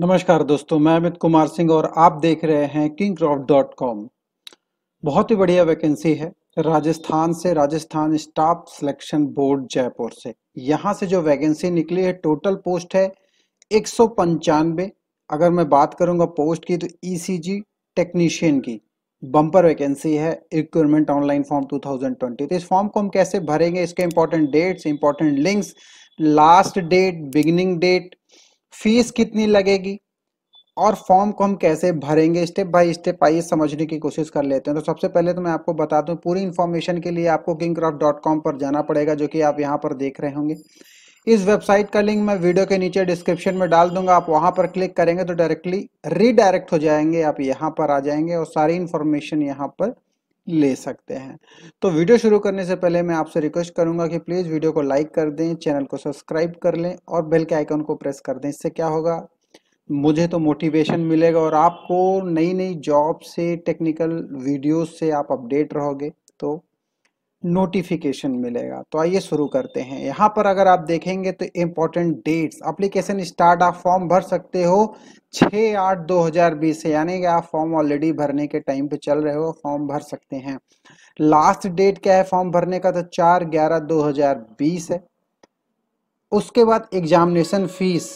नमस्कार दोस्तों मैं अमित कुमार सिंह और आप देख रहे हैं किंग डॉट कॉम बहुत ही बढ़िया वैकेंसी है राजस्थान से Rajasthan staff selection board Jaipur से यहाँ से जो वैकेंसी निकली है टोटल पोस्ट है एक सौ अगर मैं बात करूंगा पोस्ट की तो ईसीजी e टेक्नीशियन की बम्पर वैकेंसी है रिक्वायरमेंट ऑनलाइन फॉर्म 2020 तो इस फॉर्म को हम कैसे भरेंगे इसके important dates important links last date beginning date fees कितनी लगेगी और फॉर्म को हम कैसे भरेंगे स्टेप बाय स्टेप आइए समझने की कोशिश कर लेते हैं तो सबसे पहले तो मैं आपको बता दूं पूरी इन्फॉर्मेशन के लिए आपको किंग डॉट कॉम पर जाना पड़ेगा जो कि आप यहाँ पर देख रहे होंगे इस वेबसाइट का लिंक मैं वीडियो के नीचे डिस्क्रिप्शन में डाल दूंगा आप वहां पर क्लिक करेंगे तो डायरेक्टली रीडायरेक्ट हो जाएंगे आप यहाँ पर आ जाएंगे और सारी इन्फॉर्मेशन यहाँ पर ले सकते हैं तो वीडियो शुरू करने से पहले मैं आपसे रिक्वेस्ट करूंगा कि प्लीज़ वीडियो को लाइक कर दें चैनल को सब्सक्राइब कर लें और बेल के आइकन को प्रेस कर दें इससे क्या होगा मुझे तो मोटिवेशन मिलेगा और आपको नई नई जॉब से टेक्निकल वीडियोस से आप अपडेट रहोगे तो नोटिफिकेशन मिलेगा तो आइए शुरू करते हैं यहाँ पर अगर आप देखेंगे तो इम्पोर्टेंट डेट्स अप्लीकेशन स्टार्ट आप फॉर्म भर सकते हो 6 आठ 2020 से यानी कि आप फॉर्म ऑलरेडी भरने के टाइम पे चल रहे हो फॉर्म भर सकते हैं लास्ट डेट क्या है फॉर्म भरने का तो चार ग्यारह दो हजार बीस है उसके बाद एग्जामिनेशन फीस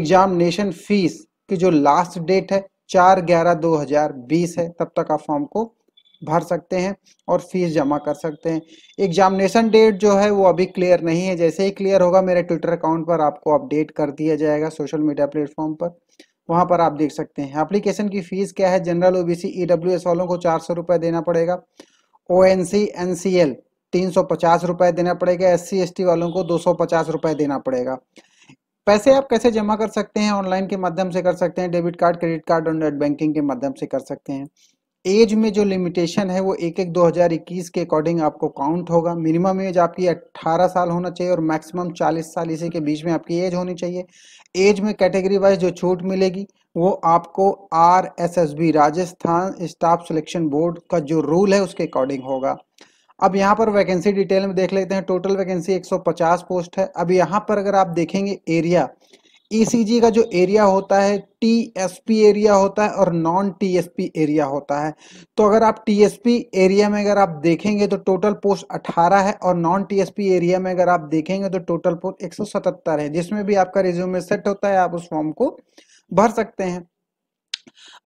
एग्जामिनेशन फीस की जो लास्ट डेट है चार ग्यारह दो हजार बीस है तब तक आप फॉर्म को भर सकते हैं और फीस जमा कर सकते हैं एग्जामिनेशन डेट जो है वो अभी क्लियर नहीं है जैसे ही क्लियर होगा मेरे ट्विटर अकाउंट पर आपको अपडेट कर दिया जाएगा सोशल मीडिया प्लेटफॉर्म पर वहाँ पर आप देख सकते हैं एप्लीकेशन की फ़ीस क्या है जनरल ओबीसी ईडब्ल्यूएस वालों को चार सौ देना पड़ेगा O N C N C L तीन सौ पचास रुपए देना पड़ेगा एस सी एस टी वालों को दो सौ पचास रुपए देना पड़ेगा पैसे आप कैसे जमा कर सकते हैं ऑनलाइन के माध्यम से कर सकते हैं डेबिट कार्ड क्रेडिट कार्ड और नेट बैंकिंग के माध्यम से कर सकते हैं एज में जो लिमिटेशन है वो एक एक 2021 के अकॉर्डिंग आपको काउंट होगा मिनिमम एज आपकी 18 साल होना चाहिए और मैक्सिमम 40 साल इसी के बीच में आपकी एज होनी चाहिए एज में कैटेगरी वाइज जो छूट मिलेगी वो आपको R S S B Rajasthan staff selection board का जो रूल है उसके अकॉर्डिंग होगा अब यहाँ पर वैकेंसी डिटेल में देख लेते हैं टोटल वैकेंसी 150 पोस्ट है अब यहाँ पर अगर आप देखेंगे एरिया ईसीजी e का जो एरिया होता है टीएसपी एरिया होता है और नॉन टीएसपी एरिया होता है तो अगर आप टीएसपी एरिया में अगर आप देखेंगे तो टोटल पोस्ट 18 है और नॉन टीएसपी एरिया में अगर आप देखेंगे तो टोटल पोस्ट एक है जिसमें भी आपका रिज्यूमे सेट होता है आप उस फॉर्म को भर सकते हैं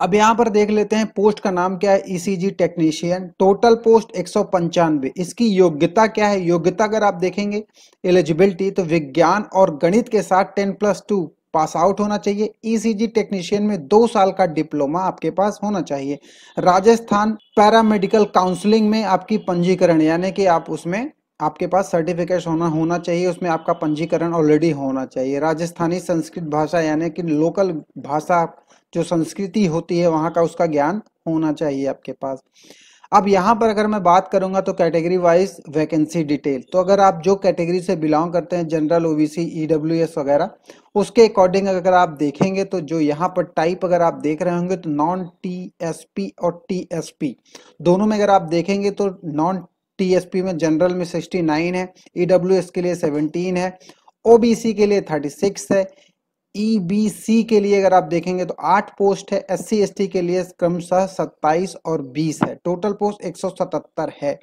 अब यहां पर देख लेते हैं पोस्ट का नाम क्या है ईसीजी टेक्नीशियन टोटल पोस्ट एक इसकी योग्यता क्या है योग्यता अगर आप देखेंगे एलिजिबिलिटी तो विज्ञान और गणित के साथ 10 प्लस टू पास आउट होना चाहिए ईसीजी e टेक्नीशियन में दो साल का डिप्लोमा आपके पास होना चाहिए राजस्थान पैरामेडिकल काउंसलिंग में आपकी पंजीकरण यानी कि आप उसमें आपके पास सर्टिफिकेट होना होना चाहिए उसमें आपका पंजीकरण ऑलरेडी होना चाहिए राजस्थानी संस्कृत भाषा यानी कि लोकल भाषा जो संस्कृति होती है वहां का उसका ज्ञान होना चाहिए आपके पास अब यहाँ पर अगर मैं बात करूंगा तो कैटेगरी वाइज वैकेंसी डिटेल तो अगर आप जो कैटेगरी से बिलोंग करते हैं जनरल ओबीसी ईडब्ल्यूएस वगैरह उसके अकॉर्डिंग अगर आप देखेंगे तो जो यहाँ पर टाइप अगर आप देख रहे होंगे तो नॉन टीएसपी और टीएसपी दोनों में अगर आप देखेंगे तो नॉन टीएसपी में जनरल में सिक्सटी है ई e के लिए सेवनटीन है ओबीसी के लिए थर्टी है ईबीसी e के लिए अगर आप देखेंगे तो आठ पोस्ट है एस सी के लिए क्रमशः सत्ताईस और बीस है टोटल पोस्ट एक सौ सतहत्तर है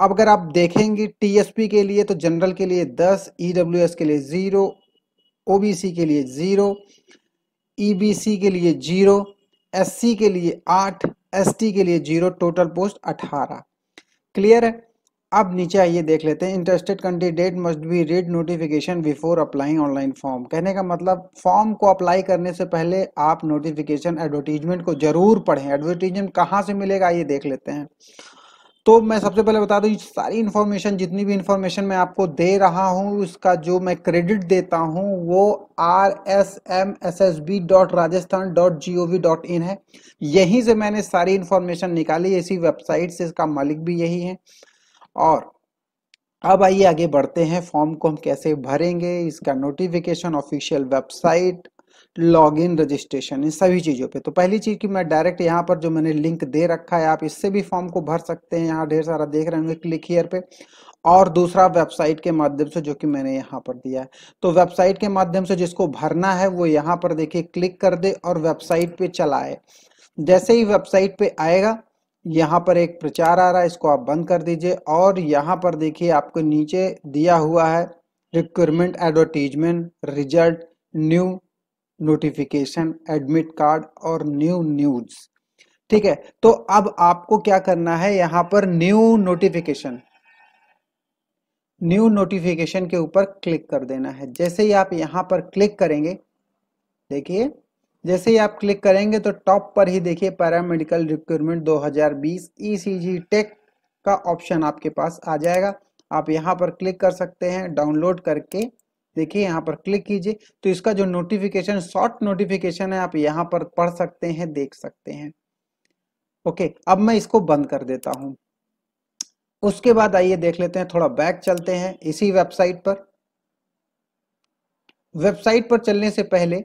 अब अगर आप देखेंगे टीएसपी के लिए तो जनरल के लिए दस ईडब्ल्यूएस e के लिए जीरो ओबीसी के लिए जीरो ईबीसी e के लिए जीरो एससी के लिए आठ एसटी के लिए जीरो टोटल पोस्ट अठारह क्लियर है अब नीचे आइए देख लेते हैं interested candidate must be read notification before applying online form कहने का मतलब फॉर्म को अप्लाई करने से पहले आप नोटिफिकेशन एडवर्टीजमेंट को जरूर पढ़ें एडवर्टीजमेंट कहाँ से मिलेगा ये देख लेते हैं तो मैं सबसे पहले बता दूँ सारी इन्फॉर्मेशन जितनी भी इन्फॉर्मेशन मैं आपको दे रहा हूँ उसका जो मैं क्रेडिट देता हूँ वो R S M S S B dot Rajasthan dot G O V dot in है यहीं से मैंने सारी इन्फॉर्मेशन निकाली इसी वेबसाइट से इसका मालिक भी यही है और अब आइए आगे बढ़ते हैं फॉर्म को हम कैसे भरेंगे इसका notification official website login registration in सभी चीज़ों पे तो पहली चीज़ की मैं डायरेक्ट यहाँ पर जो मैंने लिंक दे रखा है आप इससे भी फॉर्म को भर सकते हैं यहाँ ढेर सारा देख रहे होंगे क्लिक हीयर पे और दूसरा वेबसाइट के माध्यम से जो कि मैंने यहाँ पर दिया है तो वेबसाइट के माध्यम से जिसको भरना है वो यहाँ पर देखिए क्लिक कर दे और वेबसाइट पे चलाए जैसे ही वेबसाइट पे आएगा यहाँ पर एक प्रचार आ रहा है इसको आप बंद कर दीजिए और यहाँ पर देखिए आपको नीचे दिया हुआ है requirement advertisement result new notification admit card और न्यू न्यूज ठीक है तो अब आपको क्या करना है यहाँ पर न्यू नोटिफिकेशन न्यू नोटिफिकेशन के ऊपर क्लिक कर देना है जैसे ही आप यहाँ पर क्लिक करेंगे देखिए जैसे ही आप क्लिक करेंगे तो टॉप पर ही देखिए पैरामेडिकल रिक्रूटमेंट 2020 ईसीजी टेक का ऑप्शन आपके पास आ जाएगा आप यहाँ पर क्लिक कर सकते हैं डाउनलोड करके देखिए यहाँ पर क्लिक कीजिए तो इसका जो नोटिफिकेशन शॉर्ट नोटिफिकेशन है आप यहाँ पर पढ़ सकते हैं देख सकते हैं ओके अब मैं इसको बंद कर देता हूं उसके बाद आइए देख लेते हैं थोड़ा बैक चलते हैं इसी वेबसाइट पर वेबसाइट पर चलने से पहले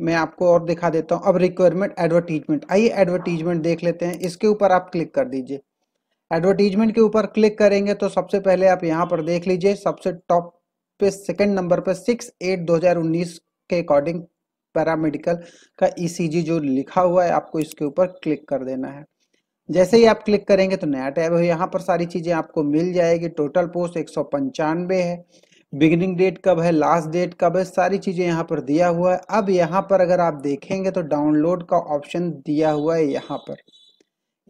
मैं आपको और दिखा देता हूँ अब रिक्वायरमेंट एडवर्टीजमेंट आइए एडवर्टीजमेंट देख लेते हैं इसके ऊपर आप क्लिक कर दीजिए एडवर्टीजमेंट के ऊपर क्लिक करेंगे तो सबसे पहले आप यहाँ पर देख लीजिए सबसे टॉप पे सेकंड नंबर पे सिक्स एट दो हजार उन्नीस के अकॉर्डिंग पैरामेडिकल का ई e जो लिखा हुआ है आपको इसके ऊपर क्लिक कर देना है जैसे ही आप क्लिक करेंगे तो नया टैब है यहाँ पर सारी चीज़ें आपको मिल जाएगी टोटल पोस्ट एक है बिगिनिंग डेट कब है लास्ट डेट कब है सारी चीज़ें यहाँ पर दिया हुआ है अब यहाँ पर अगर आप देखेंगे तो डाउनलोड का ऑप्शन दिया हुआ है यहाँ पर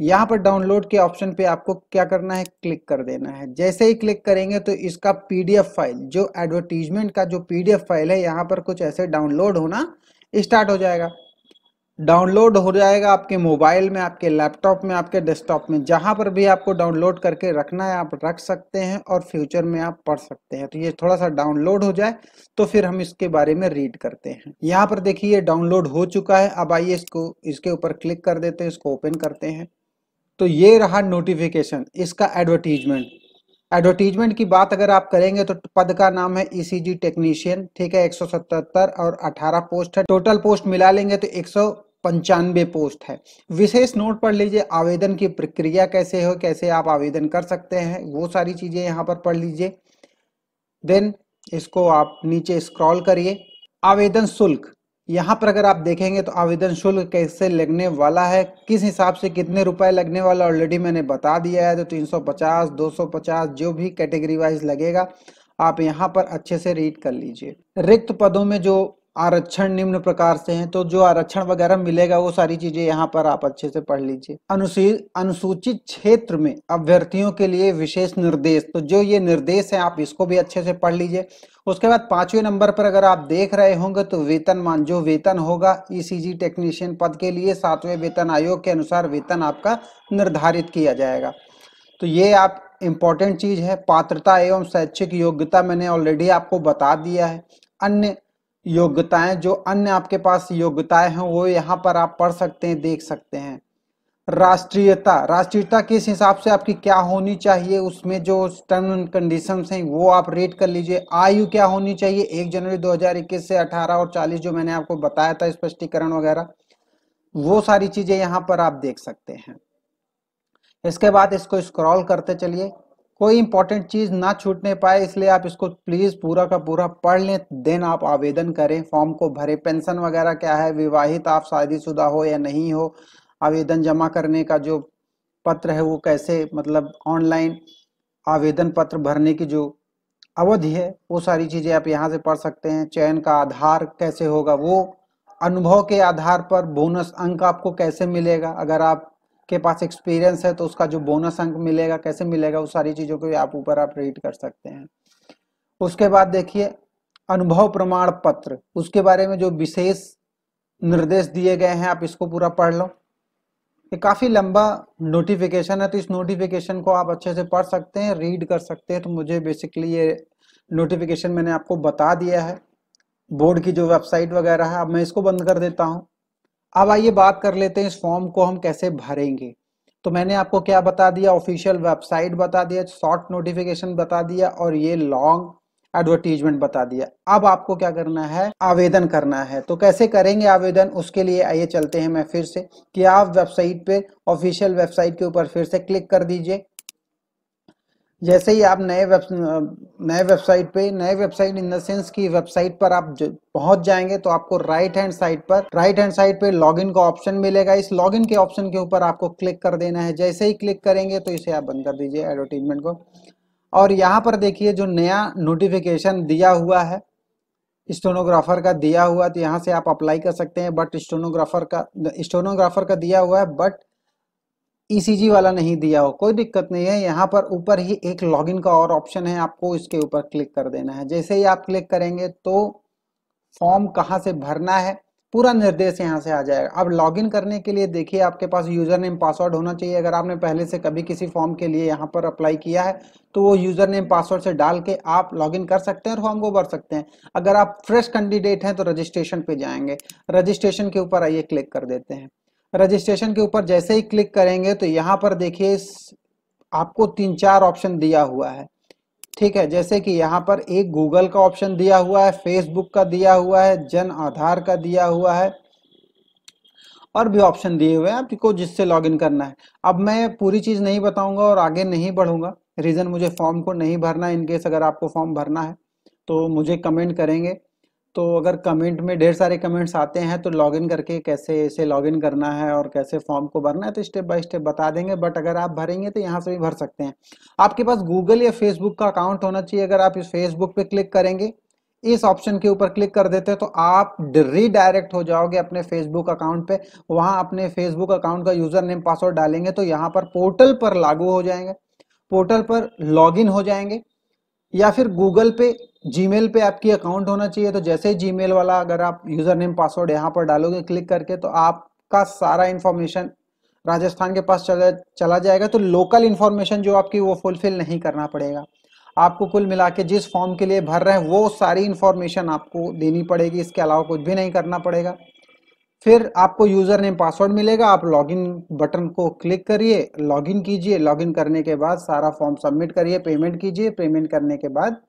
यहाँ पर डाउनलोड के ऑप्शन पे आपको क्या करना है क्लिक कर देना है जैसे ही क्लिक करेंगे तो इसका पीडीएफ फाइल जो एडवर्टीजमेंट का जो पीडीएफ फाइल है यहाँ पर कुछ ऐसे डाउनलोड होना स्टार्ट हो जाएगा डाउनलोड हो जाएगा आपके मोबाइल में आपके लैपटॉप में आपके डेस्कटॉप में जहाँ पर भी आपको डाउनलोड करके रखना है आप रख सकते हैं और फ्यूचर में आप पढ़ सकते हैं तो ये थोड़ा सा डाउनलोड हो जाए तो फिर हम इसके बारे में रीड करते हैं यहाँ पर देखिए डाउनलोड हो चुका है अब आइए इसको इसके ऊपर क्लिक कर देते हैं इसको ओपन करते हैं तो ये रहा नोटिफिकेशन इसका एडवर्टीजमेंट एडवर्टीजमेंट की बात अगर आप करेंगे तो पद का नाम है ईसीजी e टेक्नीशियन ठीक है 177 और 18 पोस्ट है टोटल पोस्ट मिला लेंगे तो पंचानवे पोस्ट है विशेष नोट पढ़ लीजिए आवेदन की प्रक्रिया कैसे हो कैसे आप आवेदन कर सकते हैं वो सारी चीजें यहाँ पर पढ़ लीजिए देन इसको आप नीचे स्क्रॉल करिए आवेदन शुल्क यहाँ पर अगर आप देखेंगे तो आवेदन शुल्क कैसे लगने वाला है किस हिसाब से कितने रुपए लगने वाला ऑलरेडी मैंने बता दिया है तो 350 250 जो भी कैटेगरी वाइज लगेगा आप यहाँ पर अच्छे से रीड कर लीजिए रिक्त पदों में जो आरक्षण निम्न प्रकार से हैं तो जो आरक्षण वगैरह मिलेगा वो सारी चीजें यहाँ पर आप अच्छे से पढ़ लीजिए अनुसूचित क्षेत्र में अभ्यर्थियों के लिए विशेष निर्देश तो जो ये निर्देश है आप इसको भी अच्छे से पढ़ लीजिए उसके बाद पांचवें नंबर पर अगर आप देख रहे होंगे तो वेतनमान जो वेतन होगा ईसीजी e टेक्नीशियन पद के लिए सातवें वेतन आयोग के अनुसार वेतन आपका निर्धारित किया जाएगा तो ये आप इम्पॉर्टेंट चीज है पात्रता एवं शैक्षिक योग्यता मैंने ऑलरेडी आपको बता दिया है अन्य योग्यताएं जो अन्य आपके पास योग्यताएं हैं वो यहाँ पर आप पढ़ सकते हैं देख सकते हैं राष्ट्रीयता राष्ट्रीयता किस हिसाब से आपकी क्या होनी चाहिए उसमें जो टर्म एंड कंडीशन हैं वो आप रेट कर लीजिए आयु क्या होनी चाहिए एक जनवरी 2021 से 18 और 40 जो मैंने आपको बताया था स्पष्टीकरण वगैरह वो सारी चीजें यहाँ पर आप देख सकते हैं इसके बाद इसको स्क्रॉल करते चलिए कोई इंपॉर्टेंट चीज ना छूटने पाए इसलिए आप इसको प्लीज पूरा का पूरा पढ़ लें देन आप आवेदन करें फॉर्म को भरे पेंशन वगैरह क्या है विवाहित आप शादीशुदा हो या नहीं हो आवेदन जमा करने का जो पत्र है वो कैसे मतलब ऑनलाइन आवेदन पत्र भरने की जो अवधि है वो सारी चीज़ें आप यहाँ से पढ़ सकते हैं चयन का आधार कैसे होगा वो अनुभव के आधार पर बोनस अंक आपको कैसे मिलेगा अगर आप के पास एक्सपीरियंस है तो उसका जो बोनस अंक मिलेगा कैसे मिलेगा उस सारी चीज़ों को आप ऊपर आप रीड कर सकते हैं उसके बाद देखिए अनुभव प्रमाण पत्र उसके बारे में जो विशेष निर्देश दिए गए हैं आप इसको पूरा पढ़ लो ये काफ़ी लंबा नोटिफिकेशन है तो इस नोटिफिकेशन को आप अच्छे से पढ़ सकते हैं रीड कर सकते हैं तो मुझे बेसिकली ये नोटिफिकेशन मैंने आपको बता दिया है बोर्ड की जो वेबसाइट वगैरह है अब मैं इसको बंद कर देता हूँ अब आइए बात कर लेते हैं इस फॉर्म को हम कैसे भरेंगे तो मैंने आपको क्या बता दिया ऑफिशियल वेबसाइट बता दिया शॉर्ट नोटिफिकेशन बता दिया और ये लॉन्ग एडवर्टीजमेंट बता दिया अब आपको क्या करना है आवेदन करना है तो कैसे करेंगे आवेदन उसके लिए आइए चलते हैं मैं फिर से कि आप वेबसाइट पे ऑफिशियल वेबसाइट के ऊपर फिर से क्लिक कर दीजिए जैसे ही आप नए वेब नए वेबसाइट पे नए वेबसाइट इन द सेंस की वेबसाइट पर आप पहुंच जाएंगे तो आपको राइट हैंड साइड पर राइट हैंड साइड पे लॉगिन का ऑप्शन मिलेगा इस लॉगिन के ऑप्शन के ऊपर आपको क्लिक कर देना है जैसे ही क्लिक करेंगे तो इसे आप बंद कर दीजिए एडवर्टीजमेंट को और यहाँ पर देखिए जो नया नोटिफिकेशन दिया हुआ है स्टोनोग्राफर का दिया हुआ तो यहाँ से आप अप्लाई कर सकते हैं बट स्टोनोग्राफर का स्टोनोग्राफर का दिया हुआ है बट ईसीजी e वाला नहीं दिया हो कोई दिक्कत नहीं है यहाँ पर ऊपर ही एक लॉगिन का और ऑप्शन है आपको इसके ऊपर क्लिक कर देना है जैसे ही आप क्लिक करेंगे तो फॉर्म कहाँ से भरना है पूरा निर्देश यहाँ से आ जाएगा अब लॉगिन करने के लिए देखिए आपके पास यूज़र नेम पासवर्ड होना चाहिए अगर आपने पहले से कभी किसी फॉर्म के लिए यहाँ पर अप्लाई किया है तो वो यूज़र नेम पासवर्ड से डाल के आप लॉगिन कर सकते हैं और फॉर्म को भर सकते हैं अगर आप फ्रेश कैंडिडेट हैं तो रजिस्ट्रेशन पे जाएंगे रजिस्ट्रेशन के ऊपर आइए क्लिक कर देते हैं रजिस्ट्रेशन के ऊपर जैसे ही क्लिक करेंगे तो यहाँ पर देखिए आपको तीन चार ऑप्शन दिया हुआ है ठीक है जैसे कि यहाँ पर एक गूगल का ऑप्शन दिया हुआ है फेसबुक का दिया हुआ है जन आधार का दिया हुआ है और भी ऑप्शन दिए हुए हैं आपको जिससे लॉगिन करना है अब मैं पूरी चीज़ नहीं बताऊंगा और आगे नहीं बढ़ूंगा रीज़न मुझे फॉर्म को नहीं भरना इनकेस अगर आपको फॉर्म भरना है तो मुझे कमेंट करेंगे तो अगर कमेंट में ढेर सारे कमेंट्स आते हैं तो लॉगिन करके कैसे इसे लॉगिन करना है और कैसे फॉर्म को भरना है तो स्टेप बाय स्टेप बता देंगे बट अगर आप भरेंगे तो यहाँ से भी भर सकते हैं आपके पास गूगल या फेसबुक का अकाउंट होना चाहिए अगर आप इस फेसबुक पे क्लिक करेंगे इस ऑप्शन के ऊपर क्लिक कर देते हैं तो आप रीडायरेक्ट हो जाओगे अपने फेसबुक अकाउंट पे वहाँ अपने फेसबुक अकाउंट का यूजर नेम पासवर्ड डालेंगे तो यहाँ पर पोर्टल पर लागू हो जाएंगे पोर्टल पर लॉगिन हो जाएंगे या फिर गूगल पे जीमेल पे आपकी अकाउंट होना चाहिए तो जैसे ही जीमेल वाला अगर आप यूजर नेम पासवर्ड यहाँ पर डालोगे क्लिक करके तो आपका सारा इन्फॉर्मेशन राजस्थान के पास चला चला जाएगा तो लोकल इन्फॉर्मेशन जो आपकी वो फुलफिल नहीं करना पड़ेगा आपको कुल मिला के जिस फॉर्म के लिए भर रहे हैं वो सारी इन्फॉर्मेशन आपको देनी पड़ेगी इसके अलावा कुछ भी नहीं करना पड़ेगा फिर आपको यूजर नेम पासवर्ड मिलेगा आप लॉगिन बटन को क्लिक करिए लॉगिन कीजिए लॉगिन करने के बाद सारा फॉर्म सबमिट करिए पेमेंट कीजिए पेमेंट करने के बाद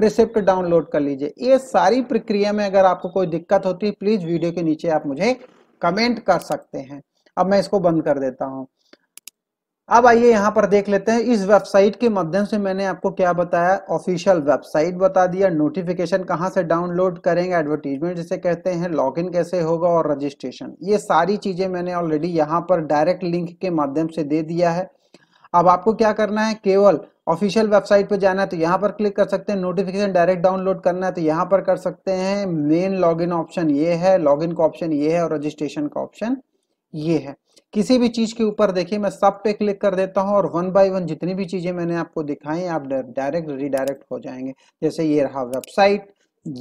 रिसिप्ट डाउनलोड कर लीजिए ये सारी प्रक्रिया में अगर आपको कोई दिक्कत होती है प्लीज वीडियो के नीचे आप मुझे कमेंट कर सकते हैं अब मैं इसको बंद कर देता हूँ अब आइए यहां पर देख लेते हैं इस वेबसाइट के माध्यम से मैंने आपको क्या बताया ऑफिशियल वेबसाइट बता दिया नोटिफिकेशन कहां से डाउनलोड करेंगे एडवर्टीजमेंट जिसे कहते हैं लॉगिन कैसे होगा और रजिस्ट्रेशन ये सारी चीज़ें मैंने ऑलरेडी यहाँ पर डायरेक्ट लिंक के माध्यम से दे दिया है अब आपको क्या करना है केवल ऑफिशियल वेबसाइट पर जाना है तो यहाँ पर क्लिक कर सकते हैं नोटिफिकेशन डायरेक्ट डाउनलोड करना है तो यहाँ पर कर सकते हैं मेन लॉगिन ऑप्शन ये है लॉगिन का ऑप्शन ये है और रजिस्ट्रेशन का ऑप्शन ये है किसी भी चीज के ऊपर देखिए मैं सब पे क्लिक कर देता हूँ और वन बाय वन जितनी भी चीजें मैंने आपको दिखाई आप डायरेक्ट रिडायरेक्ट हो जाएंगे जैसे ये रहा वेबसाइट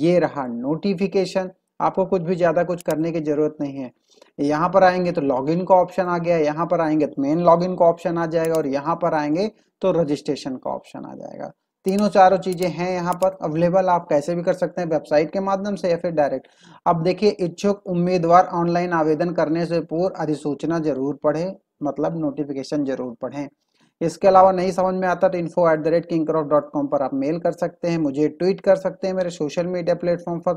ये रहा नोटिफिकेशन आपको कुछ भी ज्यादा कुछ करने की जरूरत नहीं है यहाँ पर आएंगे तो लॉगिन का ऑप्शन आ गया यहाँ पर आएंगे तो मेन लॉगिन का ऑप्शन आ जाएगा और यहाँ पर आएंगे तो रजिस्ट्रेशन का ऑप्शन आ जाएगा तीनों चारों चीजें हैं यहाँ पर अवेलेबल आप कैसे भी कर सकते हैं वेबसाइट के माध्यम से या फिर डायरेक्ट अब देखिए इच्छुक उम्मीदवार ऑनलाइन आवेदन करने से पूर्व अधिसूचना जरूर पढ़े मतलब नोटिफिकेशन जरूर पढ़े इसके अलावा नहीं समझ में आता तो info at the rate king dot com पर आप मेल कर सकते हैं मुझे ट्वीट कर सकते हैं मेरे सोशल मीडिया प्लेटफॉर्म पर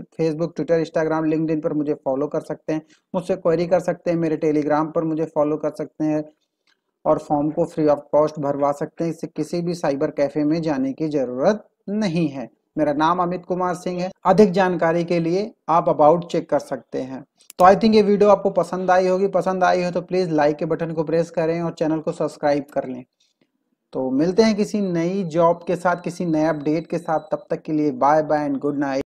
फेसबुक ट्विटर इंस्टाग्राम लिंकड पर मुझे फॉलो कर सकते हैं मुझसे क्वेरी कर सकते हैं मेरे टेलीग्राम पर मुझे फॉलो कर सकते हैं और फॉर्म को फ्री ऑफ कॉस्ट भरवा सकते हैं इससे किसी भी साइबर कैफे में जाने की जरूरत नहीं है मेरा नाम अमित कुमार सिंह है अधिक जानकारी के लिए आप अबाउट चेक कर सकते हैं तो आई थिंक ये वीडियो आपको पसंद आई होगी पसंद आई हो तो प्लीज़ लाइक के बटन को प्रेस करें और चैनल को सब्सक्राइब कर लें तो मिलते हैं किसी नई जॉब के साथ किसी नए अपडेट के साथ तब तक के लिए bye bye and good night